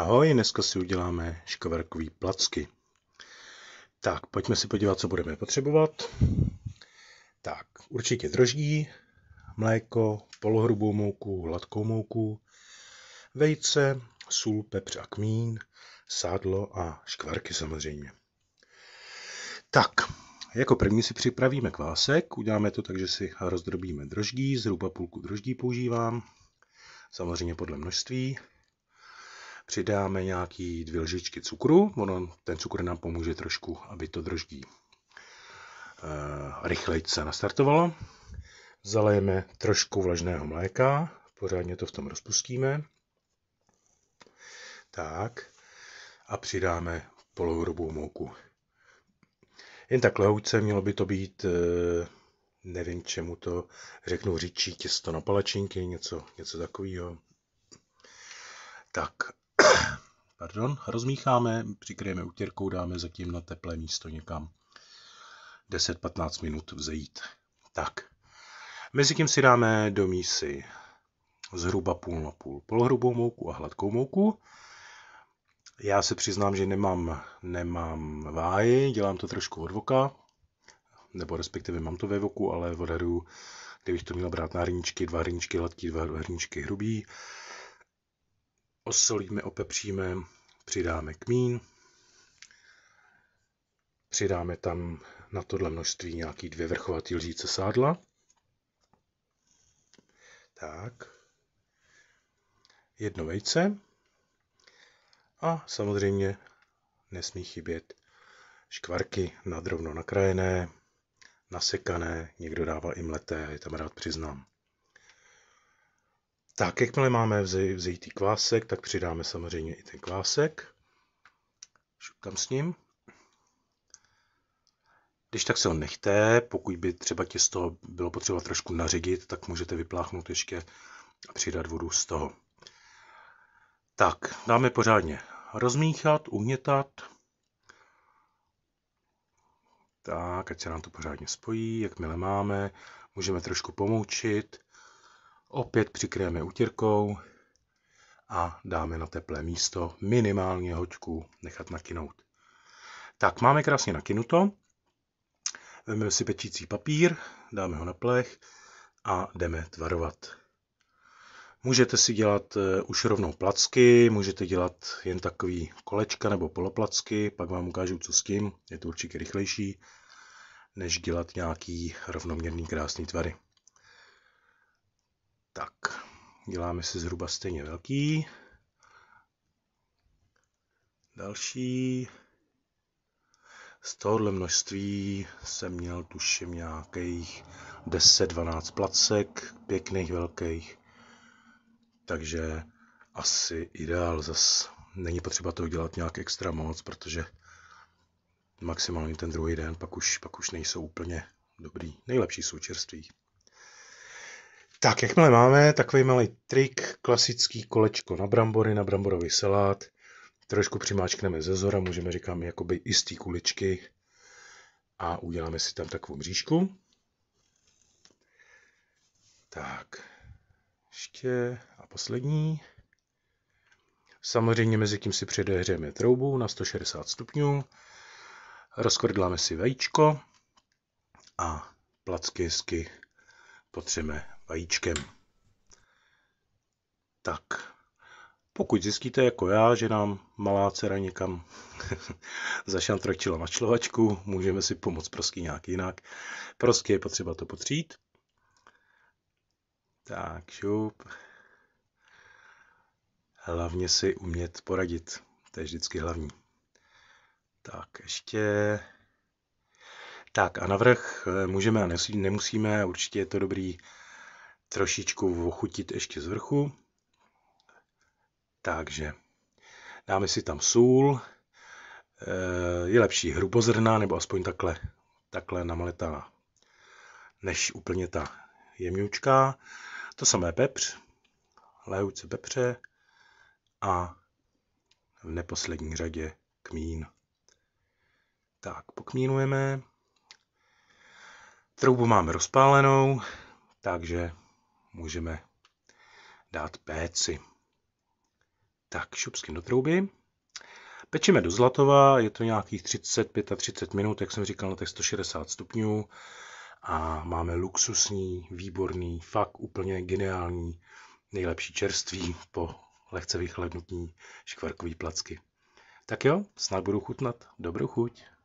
Ahoj, dneska si uděláme škvarkový placky. Tak, pojďme si podívat, co budeme potřebovat. Tak, určitě droždí, mléko, polohrubou mouku, hladkou mouku, vejce, sůl, pepř a kmín, sádlo a škvarky samozřejmě. Tak, jako první si připravíme kvásek. Uděláme to tak, že si rozdrobíme droždí, zhruba půlku droždí používám, samozřejmě podle množství přidáme nějaký dvě lžičky cukru. Ono, ten cukr nám pomůže trošku, aby to droždí eh, rychleji se nastartovalo. Zalejeme trošku vlažného mléka, pořádně to v tom rozpustíme. Tak a přidáme polohrubou mouku. Jen tak lehouce mělo by to být, eh, nevím čemu to řeknu, říčí těsto na palačinky, něco, něco takového. Tak Pardon, rozmícháme, přikryjeme utěrkou, dáme zatím na teplé místo někam 10-15 minut vzejít. Tak, Mezi tím si dáme do mísy zhruba půl na půl polohrubou mouku a hladkou mouku. Já se přiznám, že nemám, nemám váhy, dělám to trošku od voka, nebo respektive mám to ve voku, ale odhadu, kdybych to měl brát na hrničky, dva hrničky hladký, dva hrničky hrubý, osolíme, opepříme, přidáme kmín, přidáme tam na tohle množství nějaký dvě vrchovaté lžíce sádla. Tak. Jedno vejce. A samozřejmě nesmí chybět škvarky nadrovno nakrájené, nasekané, někdo dává i mleté, je tam rád přiznám. Tak, jakmile máme vzejítý kvásek, tak přidáme samozřejmě i ten kvásek. Šukám s ním. Když tak se ho nechte, pokud by třeba těsto bylo potřeba trošku naředit, tak můžete vypláchnout ještě a přidat vodu z toho. Tak, dáme pořádně rozmíchat, uhnětat. Tak, ať se nám to pořádně spojí, jakmile máme, můžeme trošku pomoučit. Opět přikryjeme utěrkou a dáme na teplé místo minimálně hoďku nechat nakynout. Tak, máme krásně nakynuto. Vezmeme si pečící papír, dáme ho na plech a jdeme tvarovat. Můžete si dělat eh, už rovnou placky, můžete dělat jen takový kolečka nebo poloplacky, pak vám ukážu, co s tím. Je to určitě rychlejší, než dělat nějaký rovnoměrný krásný tvary. Děláme si zhruba stejně velký. Další. Z tohohle množství jsem měl tuším nějakých 10-12 placek, pěkných, velkých. Takže asi ideál zas. Není potřeba to dělat nějak extra moc, protože maximálně ten druhý den, pak už, pak už nejsou úplně dobrý. Nejlepší jsou čerství. Tak, jakmile máme takový malý trik, klasický kolečko na brambory, na bramborový salát, trošku přimáčkneme ze zora, můžeme říkám jakoby jistý kuličky a uděláme si tam takovou mřížku. Tak, ještě a poslední. Samozřejmě mezi tím si předehřejeme troubu na 160 stupňů, rozkordláme si vajíčko a placky hezky potřeme vajíčkem. Tak, pokud zjistíte jako já, že nám malá dcera někam zašantračila človačku, můžeme si pomoct prosky nějak jinak. Prosky je potřeba to potřít. Tak, šup. Hlavně si umět poradit. To je vždycky hlavní. Tak, ještě... Tak a navrh eh, můžeme a nemusíme, určitě je to dobrý trošičku ochutit ještě z vrchu. Takže dáme si tam sůl, e, je lepší hrubozrná, nebo aspoň takhle, takhle namletá, než úplně ta jemňučka. To samé pepř, lehouce pepře a v neposlední řadě kmín. Tak, pokmínujeme. Troubu máme rozpálenou, takže můžeme dát péci. Tak, šupským do trouby. Pečeme do zlatova, je to nějakých 35 a 30 minut, jak jsem říkal, na těch 160 stupňů. A máme luxusní, výborný, fakt úplně geniální, nejlepší čerství po lehce vychlednutí škvarkový placky. Tak jo, snad budu chutnat. Dobrou chuť.